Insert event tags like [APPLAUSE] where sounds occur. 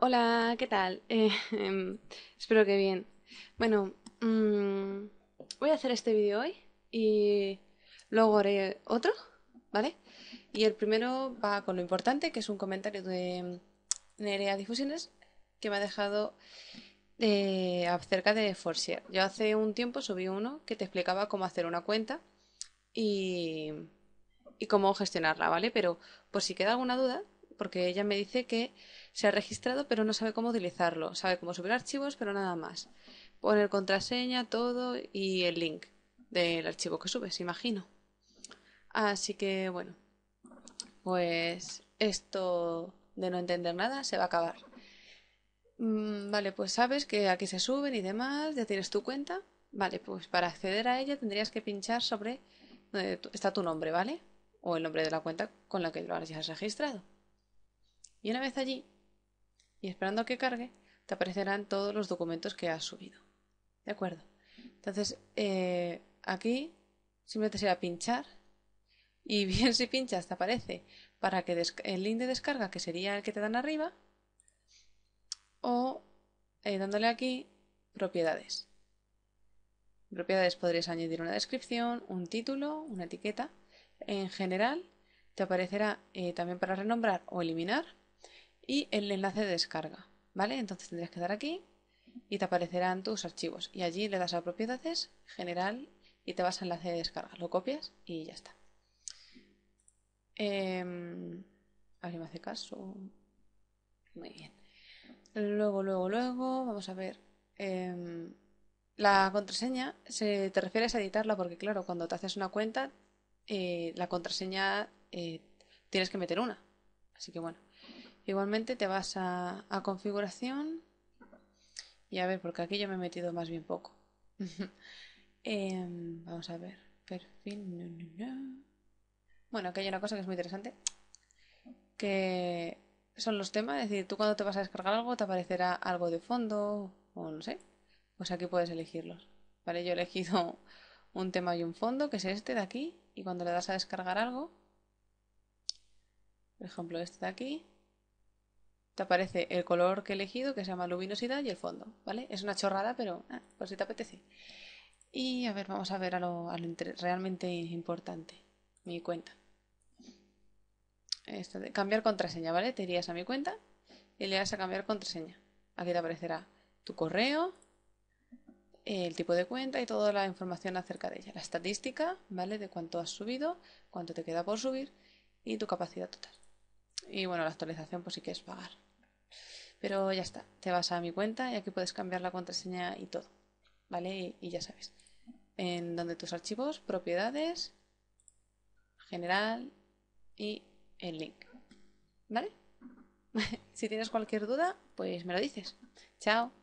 Hola, ¿qué tal? [LAUGHS] Em, espero que bien. Bueno, mm, voy a hacer este vídeo hoy y luego haré otro, ¿vale? Y el primero va con lo importante, que es un comentario de Nerea Difusiones que me ha dejado eh, acerca de Forshare. Yo hace un tiempo subí uno que te explicaba cómo hacer una cuenta y, y cómo gestionarla, ¿vale? Pero por si queda alguna duda, porque ella me dice que se ha registrado pero no sabe cómo utilizarlo. Sabe cómo subir archivos pero nada más. Poner contraseña, todo y el link del archivo que subes, imagino. Así que bueno, pues esto de no entender nada se va a acabar. Mm, vale, pues sabes que aquí se suben y demás, ya tienes tu cuenta. Vale, pues para acceder a ella tendrías que pinchar sobre donde eh, está tu nombre, ¿vale? O el nombre de la cuenta con la que lo has registrado. Y una vez allí, y esperando a que cargue, te aparecerán todos los documentos que has subido. ¿De acuerdo? Entonces, eh, aquí simplemente será pinchar. Y [LAUGHS] bien si pinchas te aparece para que el link de descarga, que sería el que te dan arriba, o eh, dándole aquí propiedades. propiedades podrías añadir una descripción, un título, una etiqueta. En general, te aparecerá eh, también para renombrar o eliminar y el enlace de descarga, ¿vale? Entonces tendrías que dar aquí y te aparecerán tus archivos y allí le das a propiedades, general y te vas al enlace de descarga, lo copias y ya está. Em, me hace caso. Muy bien. Luego, luego, luego, vamos a ver. Em, la contraseña, se, te refieres a editarla porque, claro, cuando te haces una cuenta, eh, la contraseña eh, tienes que meter una. Así que bueno, Igualmente te vas a, configuración y a ver, porque aquí yo me he metido más bien poco. [LAUGHS] Em, vamos a ver, perfil. Bueno, aquí hay una cosa que es muy interesante, que son los temas, es decir, tú cuando te vas a descargar algo te aparecerá algo de fondo o no sé, pues aquí puedes elegirlos. Vale, yo he elegido [LAUGHS] un tema y un fondo, que es este de aquí, y cuando le das a descargar algo, por ejemplo este de aquí, te aparece el color que he elegido, que se llama luminosidad, y el fondo, ¿vale? Es una chorrada, pero ah, por si te apetece. Y a ver, vamos a ver a lo, realmente importante, mi cuenta. cambiar contraseña, ¿vale? Te irías a mi cuenta y le das a cambiar contraseña. Aquí te aparecerá tu correo, el tipo de cuenta y toda la información acerca de ella. La estadística, ¿vale? De cuánto has subido, cuánto te queda por subir y tu capacidad total. Y bueno, la actualización pues sí que es pagar. Pero ya está, te vas a mi cuenta y aquí puedes cambiar la contraseña y todo. ¿Vale? Y, ya sabes. En donde tus archivos, propiedades, general y el link. ¿Vale? [LAUGHS] si tienes cualquier duda, pues me lo dices. Chao.